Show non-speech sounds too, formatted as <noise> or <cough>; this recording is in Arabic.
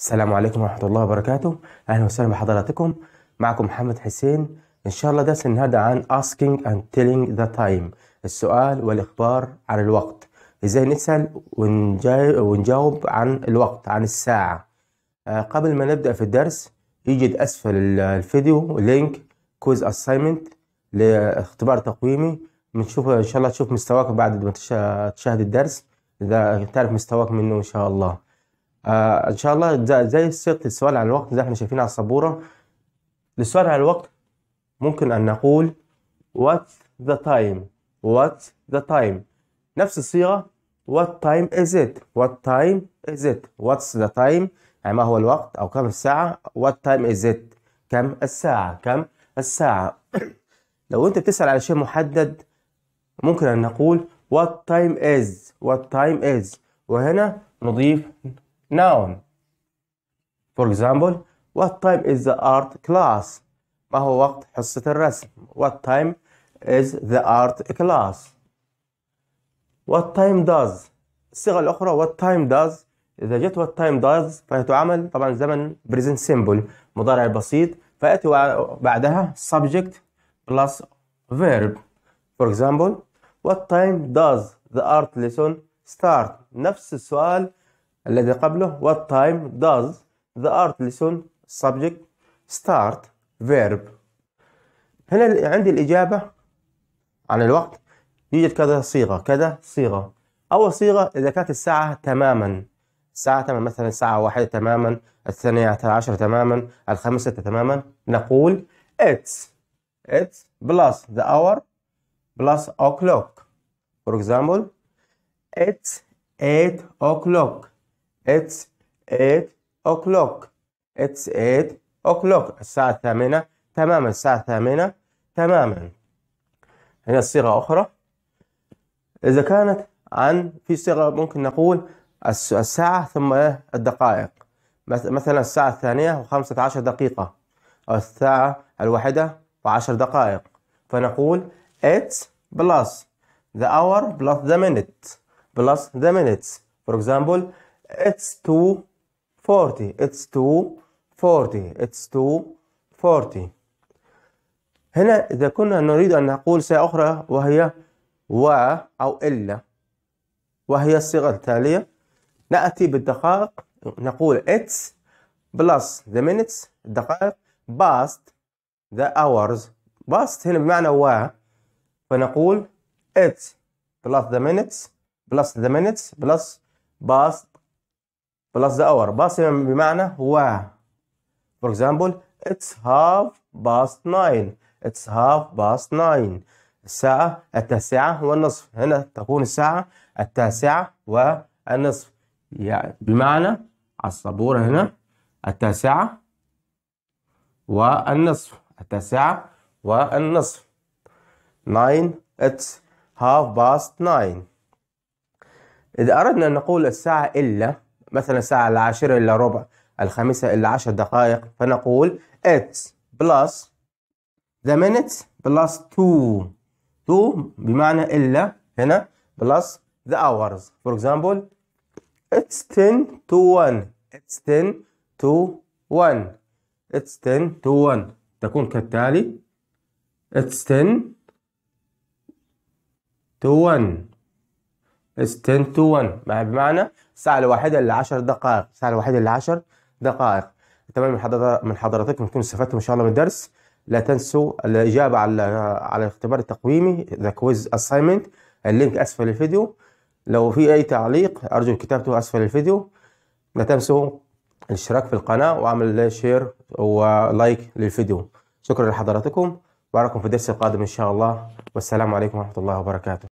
السلام عليكم ورحمة الله وبركاته أهلا وسهلا بحضراتكم معكم محمد حسين إن شاء الله درس النهاردة عن asking and telling the time السؤال والإخبار عن الوقت إزاي نسأل ونجاوب عن الوقت عن الساعة آه، قبل ما نبدأ في الدرس يجد أسفل الفيديو لينك كويز أسايمنت لاختبار تقويمي بنشوف إن شاء الله تشوف مستواك بعد ما تشاهد الدرس إذا تعرف مستواك منه إن شاء الله آه ان شاء الله زي صيغه السؤال على الوقت زي احنا شايفين على السبوره للسؤال على الوقت ممكن ان نقول what the time what the time نفس الصيغه what time is it what time is it what's the time يعني ما هو الوقت او كم الساعه what time is it كم الساعه كم الساعه <coughs> لو انت بتسال على شيء محدد ممكن ان نقول what time is what time is وهنا نضيف noun for example what time is the art class ما هو وقت حصة الرسم what time is the art class what time does الصيغة الأخرى what time does إذا جت what time does فهي تعمل طبعا زمن present simple مضارع بسيط فيأتي بعدها subject plus verb for example what time does the art lesson start نفس السؤال الذي قبله what time does the art lesson subject start verb هنا عندي الإجابة عن الوقت يوجد كذا صيغة كذا صيغة أول صيغة إذا كانت الساعة تماما الساعة تماما مثلا الساعة واحدة تماما الثانية عشر تماما الخامسة تماما نقول it's it's plus the hour plus o'clock for example it's eight o'clock It's 8 o'clock It's 8 o'clock الساعة الثامنة تماما الساعة الثامنة تماما هنا صيغة أخرى إذا كانت عن في صيغة ممكن نقول الساعة ثم إيه؟ الدقائق مثلا الساعة الثانية وخمسة عشر دقيقة أو الساعة الواحدة وعشر دقائق فنقول it's plus the hour plus the minute plus the minutes for example It's forty It's forty It's forty هنا إذا كنا نريد أن نقول صيغة أخرى وهي و أو إلا وهي الصيغة التالية نأتي بالدقائق نقول it's plus the minutes الدقائق past the hours past هنا بمعنى و فنقول it's plus the minutes plus the minutes plus past plus the hour بس بمعنى و for example it's half past nine it's half past nine الساعة التاسعة والنصف هنا تكون الساعة التاسعة والنصف يعني بمعنى على السبورة هنا التاسعة والنصف التاسعة والنصف 9 it's half past 9 إذا أردنا أن نقول الساعة إلا مثلا الساعة العاشرة إلا ربع الخامسة إلا عشر دقائق فنقول it's plus the minutes plus two two بمعنى إلا هنا plus the hours for example it's ten to one it's ten to one it's ten to one تكون كالتالي it's ten to one 10 to 1 بمعنى الساعة الواحدة 10 دقائق الساعة الواحدة 10 دقائق اتمنى من من حضراتكم تكونوا استفدتم ان شاء الله من الدرس لا تنسوا الاجابة على على الاختبار التقويمي ذا كويز اسايمنت اللينك اسفل الفيديو لو في اي تعليق ارجو كتابته اسفل الفيديو لا تنسوا الاشتراك في القناة وعمل شير ولايك للفيديو شكرا لحضراتكم وأراكم في الدرس القادم إن شاء الله والسلام عليكم ورحمة الله وبركاته